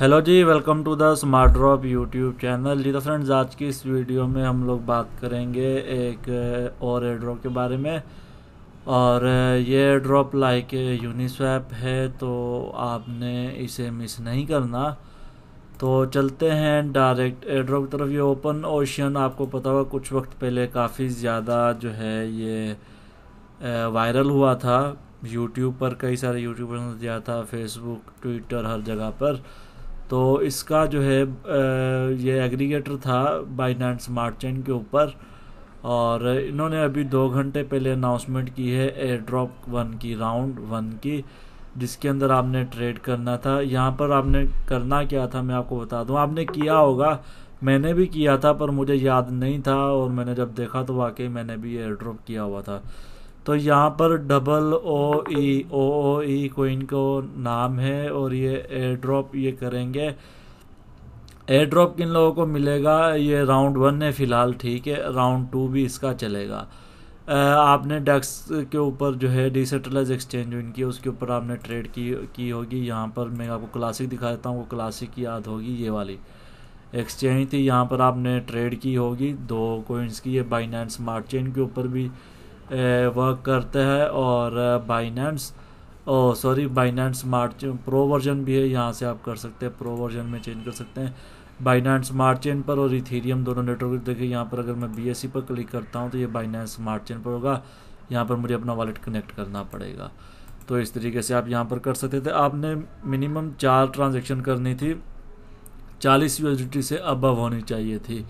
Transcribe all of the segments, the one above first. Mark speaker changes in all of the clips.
Speaker 1: hello जी welcome to the smart drop YouTube channel जी तो फ्रेंड्स आज की इस वीडियो में हम लोग बात करेंगे एक और एयर ड्रॉप के बारे में और ये एयर ड्रॉप लाइक यूनिस्वैप है तो आपने इसे मिस नहीं करना तो चलते हैं डायरेक्ट एयर ड्रॉप की तरफ ये ओपन ओशन आपको पता होगा कुछ वक्त पहले काफ़ी ज़्यादा जो है ये वायरल हुआ था यूट्यूब पर कई सारे यूट्यूबर्स ने दिया था फेसबुक ट्विटर हर जगह पर तो इसका जो है ये एग्रीगेटर था बाइनांस स्मार्ट चेन के ऊपर और इन्होंने अभी दो घंटे पहले अनाउंसमेंट की है एयर ड्रॉप वन की राउंड वन की जिसके अंदर आपने ट्रेड करना था यहाँ पर आपने करना क्या था मैं आपको बता दूँ आपने किया होगा मैंने भी किया था पर मुझे याद नहीं था और मैंने जब देखा तो वाकई मैंने भी एयर ड्रॉप किया हुआ था तो यहाँ पर डबल ओ ई ओ ओ ई कोइन को नाम है और ये एयर ड्रॉप ये करेंगे एयर ड्रॉप किन लोगों को मिलेगा ये राउंड वन है फ़िलहाल ठीक है राउंड टू भी इसका चलेगा आपने डेक्स के ऊपर जो है डिसेंट्रलाइज एक्सचेंज इनकी उसके ऊपर आपने ट्रेड की की होगी यहाँ पर मैं आपको क्लासिक दिखा देता हूँ वो क्लासिक की याद होगी ये वाली एक्सचेंज थी यहाँ पर आपने ट्रेड की होगी दो कोइंस की ये बाइनेंस स्मार्ट चेन के ऊपर भी वर्क करते हैं और Binance oh sorry Binance march pro version भी है यहाँ से आप कर सकते हैं प्रो वर्जन में चेंज कर सकते हैं बाइनेंस स्मार्ट चेन पर और इथेरियम दोनों नेटवर्क देखिए यहाँ पर अगर मैं बी e पर क्लिक करता हूँ तो ये बाइनेंस स्मार्ट चेन पर होगा यहाँ पर मुझे अपना वॉलेट कनेक्ट करना पड़ेगा तो इस तरीके से आप यहाँ पर कर सकते थे आपने मिनिमम चार ट्रांजेक्शन करनी थी चालीस यू से अबव होनी चाहिए थी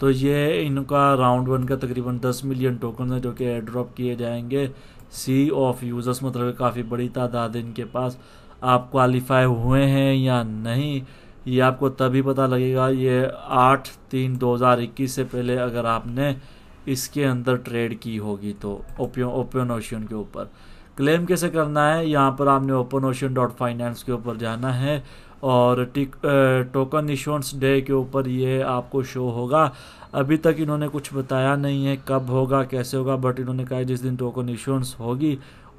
Speaker 1: तो ये इनका राउंड वन का तकरीबन 10 मिलियन टोकन है जो कि एयर ड्रॉप किए जाएंगे सी ऑफ यूज़र्स मतलब काफ़ी बड़ी तादाद इनके पास आप क्वालिफाई हुए हैं या नहीं ये आपको तभी पता लगेगा ये आठ तीन दो हज़ार इक्कीस से पहले अगर आपने इसके अंदर ट्रेड की होगी तो ओपियो ओपियन ओशियन के ऊपर क्लेम कैसे करना है यहाँ पर आपने ओपन ओशन डॉट फाइनेंस के ऊपर जाना है और टिक टोकन इशोंस डे के ऊपर ये आपको शो होगा अभी तक इन्होंने कुछ बताया नहीं है कब होगा कैसे होगा बट इन्होंने कहा जिस दिन टोकन इशोंस होगी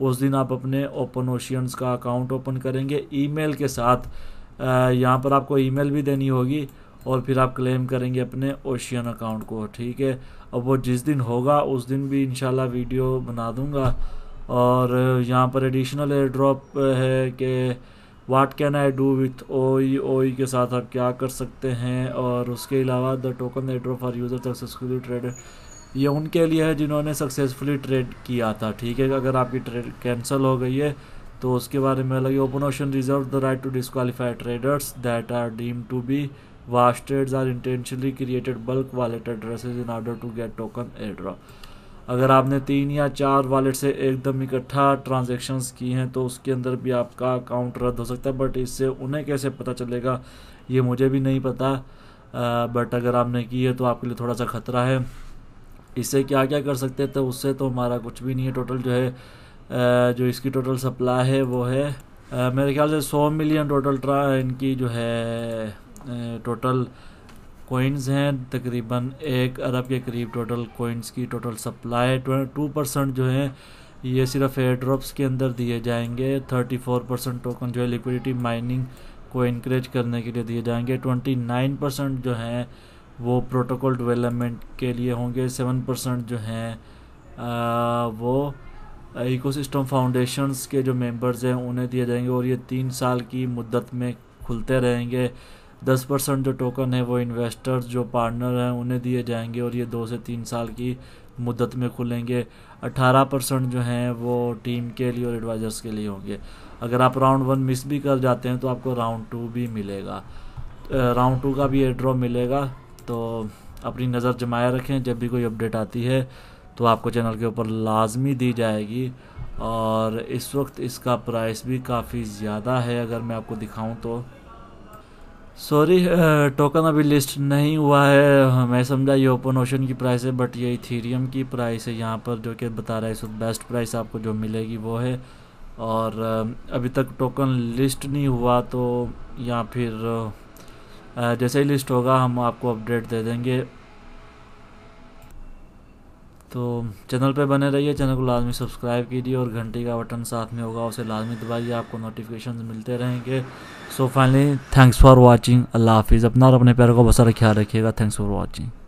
Speaker 1: उस दिन आप अपने ओपन ओशियंस का अकाउंट ओपन करेंगे ईमेल के साथ यहाँ पर आपको ईमेल भी देनी होगी और फिर आप क्लेम करेंगे अपने ओशियन अकाउंट को ठीक है अब वो जिस दिन होगा उस दिन भी इन वीडियो बना दूँगा और यहाँ पर एडिशनल एयर ड्रॉप है कि what can I do with ओई ओई के साथ आप क्या कर सकते हैं और उसके अलावा the token air drop for user successfully trade ये उनके लिए है जिन्होंने सक्सेसफुली ट्रेड किया था ठीक है अगर आपकी ट्रेड कैंसिल हो गई है तो उसके बारे में अलग open ocean reserve the right to disqualify traders that are deem to be wash trades are intentionally created bulk wallet addresses in order to get token air drop अगर आपने तीन या चार वॉलेट से एकदम इकट्ठा ट्रांजेक्शन्स की हैं तो उसके अंदर भी आपका अकाउंट रद्द हो सकता है बट इससे उन्हें कैसे पता चलेगा ये मुझे भी नहीं पता बट अगर आपने की है तो आपके लिए थोड़ा सा ख़तरा है इससे क्या क्या कर सकते हैं तो उससे तो हमारा कुछ भी नहीं है टोटल जो है जो इसकी टोटल सप्लाई है वो है मेरे ख्याल से सौ मिलियन टोटल ट्रा इनकी जो है टोटल कोइंस हैं तकरीबन एक अरब के करीब टोटल कोइंस की टोटल सप्लाई टू परसेंट जो है ये सिर्फ एयर ड्रॉप्स के अंदर दिए जाएंगे थर्टी फोर परसेंट टोकन जो है लिक्विडिटी माइनिंग को इनक्रेज करने के लिए दिए जाएंगे ट्वेंटी नाइन परसेंट जो हैं वो प्रोटोकॉल डेवलपमेंट के लिए होंगे सेवन परसेंट जो हैं वो इकोसिस्टम फाउंडेशंस के जो मेंबर्स हैं उन्हें दिए जाएंगे और ये तीन साल की मुद्दत में खुलते रहेंगे दस परसेंट जो टोकन है वो इन्वेस्टर्स जो पार्टनर हैं उन्हें दिए जाएंगे और ये दो से तीन साल की मुद्दत में खुलेंगे अट्ठारह परसेंट जो हैं वो टीम के लिए और एडवाइज़र्स के लिए होंगे अगर आप राउंड वन मिस भी कर जाते हैं तो आपको राउंड टू भी मिलेगा राउंड टू का भी एड्रॉ मिलेगा तो अपनी नज़र जमाए रखें जब भी कोई अपडेट आती है तो आपको चैनल के ऊपर लाजमी दी जाएगी और इस वक्त इसका प्राइस भी काफ़ी ज़्यादा है अगर मैं आपको दिखाऊं तो सॉरी टोकन uh, अभी लिस्ट नहीं हुआ है मैं समझा ये ओपन ओशन की प्राइस है बट ये थीरियम की प्राइस है यहाँ पर जो कि बता रहा है इस बेस्ट प्राइस आपको जो मिलेगी वो है और uh, अभी तक टोकन लिस्ट नहीं हुआ तो या फिर uh, जैसे ही लिस्ट होगा हम आपको अपडेट दे देंगे तो चैनल पर बने रहिए चैनल को लाजमी सब्सक्राइब कीजिए और घंटी का बटन साथ में होगा उसे लाजमी दबाइए आपको नोटिफिकेशन मिलते रहेंगे so finally thanks for watching अल्लाह हाफिज़ अपना और अपने पैरों को बसा ख्याल रखिएगा थैंक्स फॉर वॉचिंग